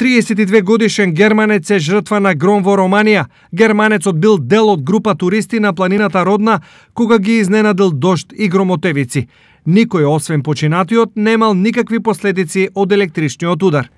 32 годишен германец е жртва на гром во Романија. Германецот бил дел од група туристи на планината Родна, кога ги изненадил дожд и громотевици. Никој освен починатиот немал никакви последици од електричниот удар.